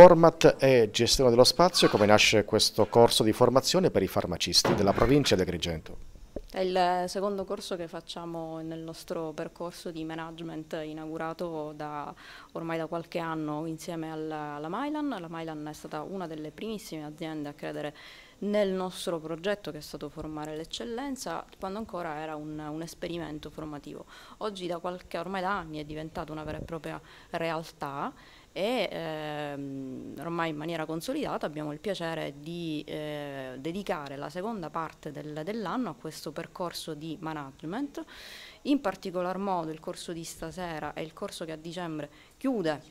Format e gestione dello spazio, come nasce questo corso di formazione per i farmacisti della provincia di Agrigento? È il secondo corso che facciamo nel nostro percorso di management inaugurato da, ormai da qualche anno insieme alla, alla Mylan. La Mylan è stata una delle primissime aziende a credere nel nostro progetto che è stato formare l'eccellenza quando ancora era un, un esperimento formativo. Oggi da qualche, ormai da anni è diventata una vera e propria realtà e ehm, ormai in maniera consolidata abbiamo il piacere di eh, dedicare la seconda parte del, dell'anno a questo percorso di management, in particolar modo il corso di stasera è il corso che a dicembre chiude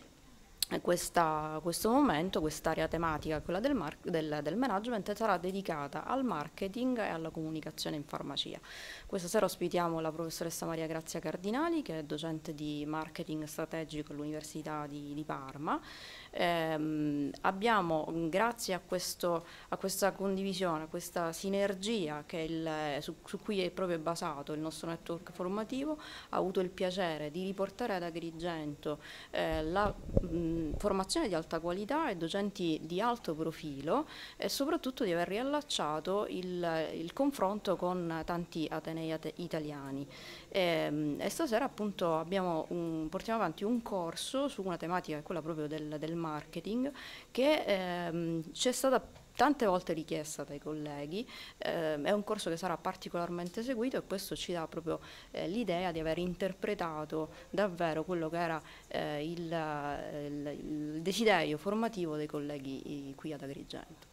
questa, questo momento, quest'area tematica, quella del, del, del, management, sarà dedicata al marketing e alla comunicazione in farmacia. Questa sera ospitiamo la professoressa Maria Grazia Cardinali, che è docente di marketing strategico all'Università di, di, Parma. Ehm, abbiamo, grazie a, questo, a, questa condivisione, a questa sinergia il, su, su, cui è proprio basato il nostro network formativo, ha avuto il piacere di riportare ad Agrigento eh, la mh, formazione di alta qualità e docenti di alto profilo e soprattutto di aver riallacciato il, il confronto con tanti atenei at italiani. E, ehm, e, stasera appunto un, portiamo avanti un corso su una tematica, quella proprio del, del marketing, che ehm, ci è stata tante volte richiesta dai colleghi, eh, è un corso che sarà particolarmente seguito e questo ci dà proprio eh, l'idea di aver interpretato davvero quello che era eh, il, eh, il, il desiderio formativo dei colleghi eh, qui ad Agrigento.